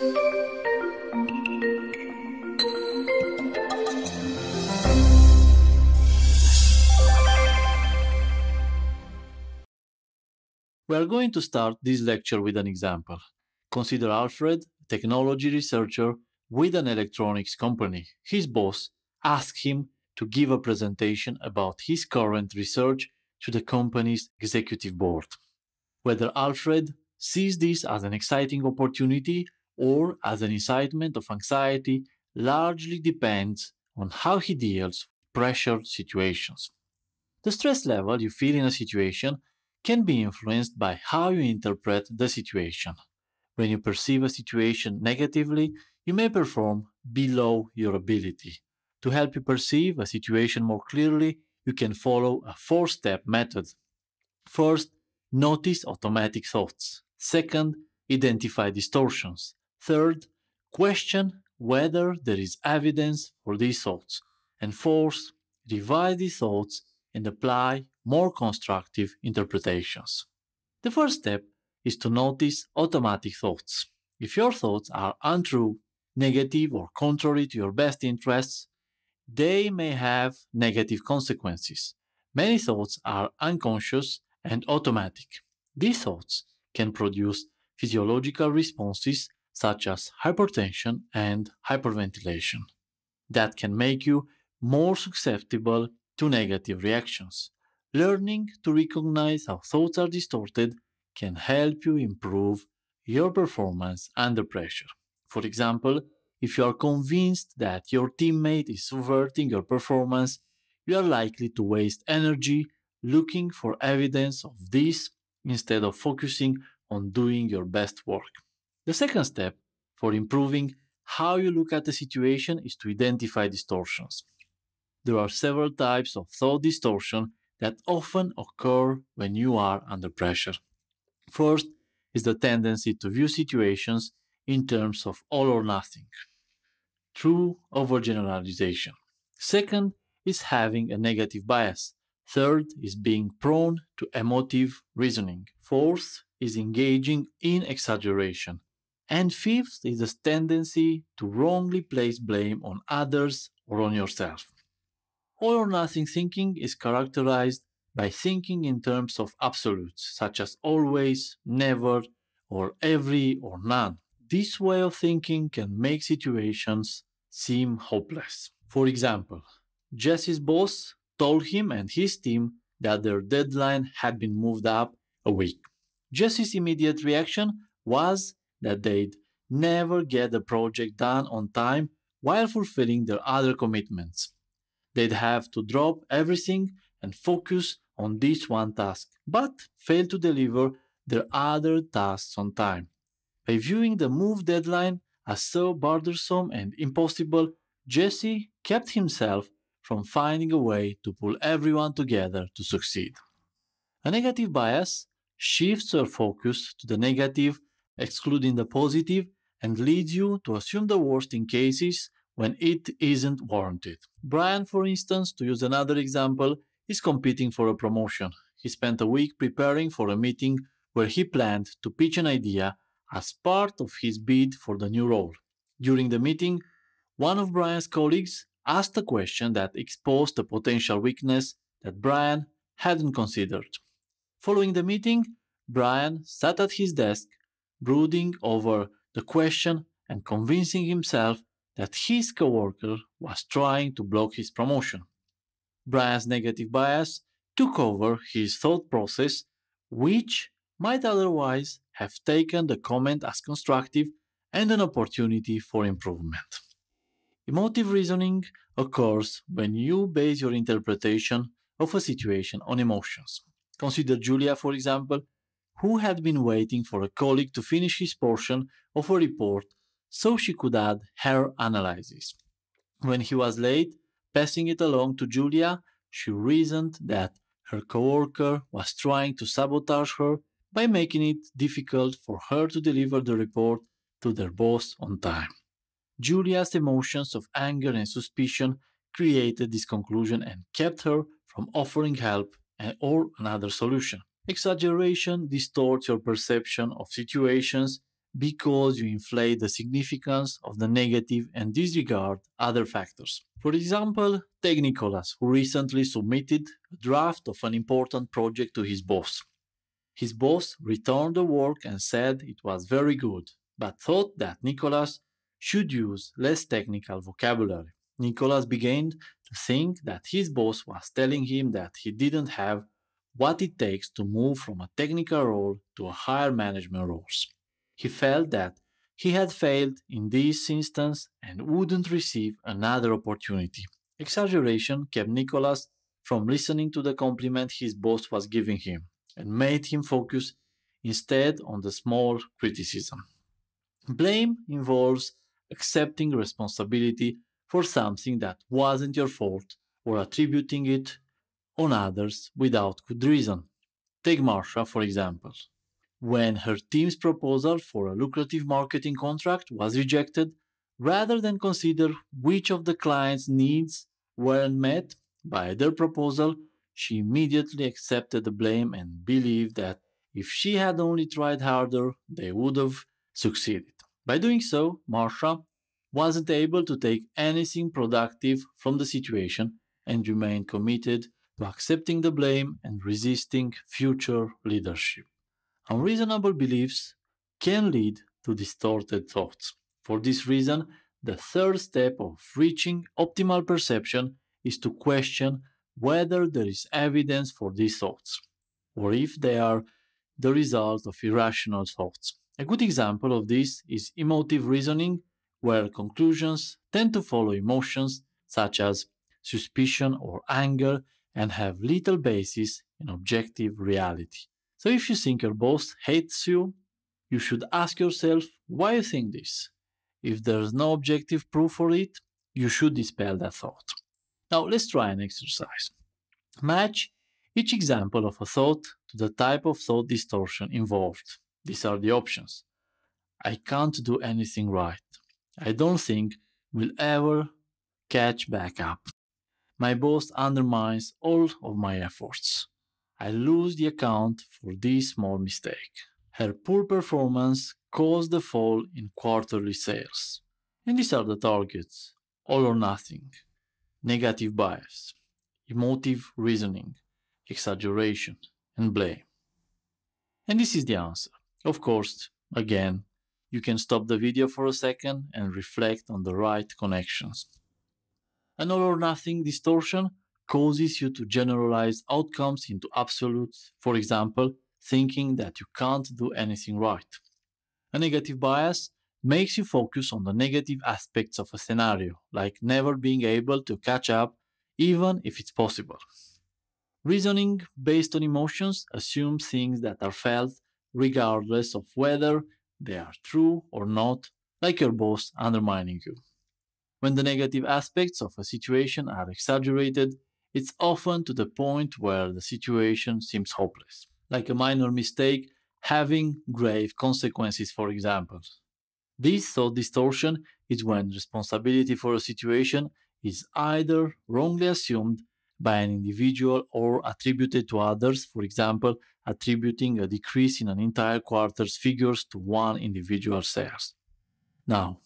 We are going to start this lecture with an example. Consider Alfred, technology researcher with an electronics company. His boss asks him to give a presentation about his current research to the company's executive board. Whether Alfred sees this as an exciting opportunity or as an incitement of anxiety largely depends on how he deals with pressure situations. The stress level you feel in a situation can be influenced by how you interpret the situation. When you perceive a situation negatively, you may perform below your ability. To help you perceive a situation more clearly, you can follow a four step method. First, notice automatic thoughts. Second, identify distortions. Third, question whether there is evidence for these thoughts. And fourth, revise these thoughts and apply more constructive interpretations. The first step is to notice automatic thoughts. If your thoughts are untrue, negative, or contrary to your best interests, they may have negative consequences. Many thoughts are unconscious and automatic. These thoughts can produce physiological responses such as hypertension and hyperventilation that can make you more susceptible to negative reactions. Learning to recognize how thoughts are distorted can help you improve your performance under pressure. For example, if you are convinced that your teammate is subverting your performance, you are likely to waste energy looking for evidence of this instead of focusing on doing your best work. The second step for improving how you look at the situation is to identify distortions. There are several types of thought distortion that often occur when you are under pressure. First is the tendency to view situations in terms of all or nothing, true overgeneralization. Second is having a negative bias. Third is being prone to emotive reasoning. Fourth is engaging in exaggeration. And fifth is this tendency to wrongly place blame on others or on yourself. All or nothing thinking is characterized by thinking in terms of absolutes, such as always, never, or every, or none. This way of thinking can make situations seem hopeless. For example, Jesse's boss told him and his team that their deadline had been moved up a week. Jesse's immediate reaction was that they'd never get the project done on time while fulfilling their other commitments. They'd have to drop everything and focus on this one task, but fail to deliver their other tasks on time. By viewing the move deadline as so bothersome and impossible, Jesse kept himself from finding a way to pull everyone together to succeed. A negative bias shifts our focus to the negative excluding the positive, and leads you to assume the worst in cases when it isn't warranted. Brian, for instance, to use another example, is competing for a promotion. He spent a week preparing for a meeting where he planned to pitch an idea as part of his bid for the new role. During the meeting, one of Brian's colleagues asked a question that exposed a potential weakness that Brian hadn't considered. Following the meeting, Brian sat at his desk brooding over the question and convincing himself that his coworker was trying to block his promotion. Brian's negative bias took over his thought process, which might otherwise have taken the comment as constructive and an opportunity for improvement. Emotive reasoning occurs when you base your interpretation of a situation on emotions. Consider Julia, for example, who had been waiting for a colleague to finish his portion of a report so she could add her analysis. When he was late, passing it along to Julia, she reasoned that her coworker was trying to sabotage her by making it difficult for her to deliver the report to their boss on time. Julia's emotions of anger and suspicion created this conclusion and kept her from offering help or another solution. Exaggeration distorts your perception of situations because you inflate the significance of the negative and disregard other factors. For example, take Nicholas, who recently submitted a draft of an important project to his boss. His boss returned the work and said it was very good, but thought that Nicholas should use less technical vocabulary. Nicholas began to think that his boss was telling him that he didn't have what it takes to move from a technical role to a higher management roles. He felt that he had failed in this instance and wouldn't receive another opportunity. Exaggeration kept Nicholas from listening to the compliment his boss was giving him and made him focus instead on the small criticism. Blame involves accepting responsibility for something that wasn't your fault or attributing it on others without good reason. Take Marsha, for example. When her team's proposal for a lucrative marketing contract was rejected, rather than consider which of the client's needs weren't met by their proposal, she immediately accepted the blame and believed that if she had only tried harder, they would have succeeded. By doing so, Marsha wasn't able to take anything productive from the situation and remained committed to accepting the blame and resisting future leadership. Unreasonable beliefs can lead to distorted thoughts. For this reason, the third step of reaching optimal perception is to question whether there is evidence for these thoughts, or if they are the result of irrational thoughts. A good example of this is emotive reasoning, where conclusions tend to follow emotions such as suspicion or anger, and have little basis in objective reality. So if you think your boss hates you, you should ask yourself why you think this. If there's no objective proof for it, you should dispel that thought. Now let's try an exercise. Match each example of a thought to the type of thought distortion involved. These are the options. I can't do anything right. I don't think we'll ever catch back up. My boast undermines all of my efforts. I lose the account for this small mistake. Her poor performance caused the fall in quarterly sales. And these are the targets all or nothing, negative bias, emotive reasoning, exaggeration, and blame. And this is the answer. Of course, again, you can stop the video for a second and reflect on the right connections an all or nothing distortion causes you to generalize outcomes into absolutes, for example, thinking that you can't do anything right. A negative bias makes you focus on the negative aspects of a scenario, like never being able to catch up, even if it's possible. Reasoning based on emotions assumes things that are felt regardless of whether they are true or not, like your boss undermining you. When the negative aspects of a situation are exaggerated, it's often to the point where the situation seems hopeless, like a minor mistake having grave consequences, for example. This thought distortion is when responsibility for a situation is either wrongly assumed by an individual or attributed to others, for example, attributing a decrease in an entire quarter's figures to one individual sales. Now,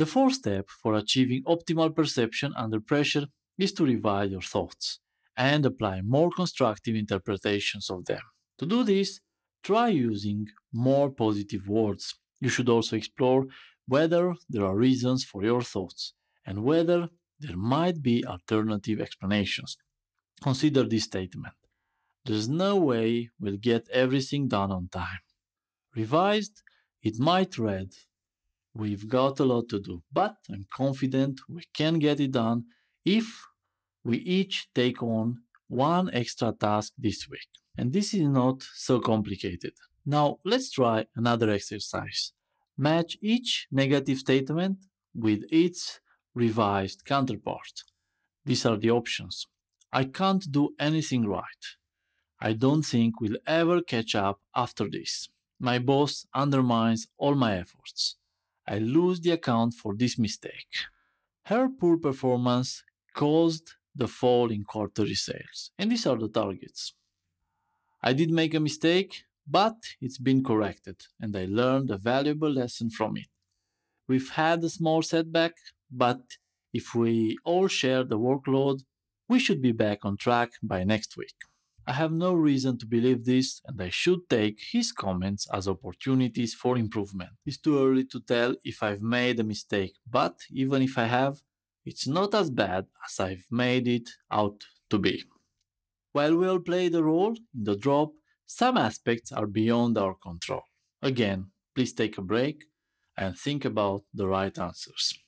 the fourth step for achieving optimal perception under pressure is to revise your thoughts and apply more constructive interpretations of them. To do this, try using more positive words. You should also explore whether there are reasons for your thoughts and whether there might be alternative explanations. Consider this statement. There's no way we'll get everything done on time. Revised, it might read We've got a lot to do, but I'm confident we can get it done if we each take on one extra task this week. And this is not so complicated. Now let's try another exercise. Match each negative statement with its revised counterpart. These are the options. I can't do anything right. I don't think we'll ever catch up after this. My boss undermines all my efforts. I lose the account for this mistake. Her poor performance caused the fall in quarterly sales, and these are the targets. I did make a mistake, but it's been corrected, and I learned a valuable lesson from it. We've had a small setback, but if we all share the workload, we should be back on track by next week. I have no reason to believe this, and I should take his comments as opportunities for improvement. It's too early to tell if I've made a mistake, but even if I have, it's not as bad as I've made it out to be. While we all play the role in the drop, some aspects are beyond our control. Again, please take a break and think about the right answers.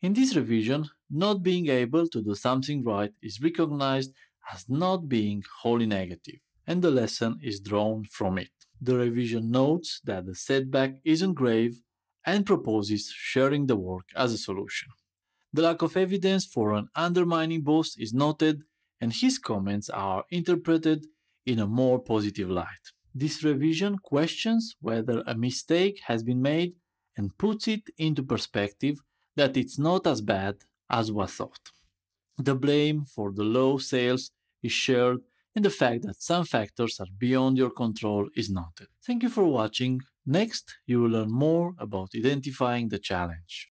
In this revision, not being able to do something right is recognized as not being wholly negative, and the lesson is drawn from it. The revision notes that the setback isn't grave and proposes sharing the work as a solution. The lack of evidence for an undermining boss is noted, and his comments are interpreted in a more positive light. This revision questions whether a mistake has been made and puts it into perspective that it's not as bad as was thought. The blame for the low sales is shared and the fact that some factors are beyond your control is noted. Thank you for watching. Next, you will learn more about identifying the challenge.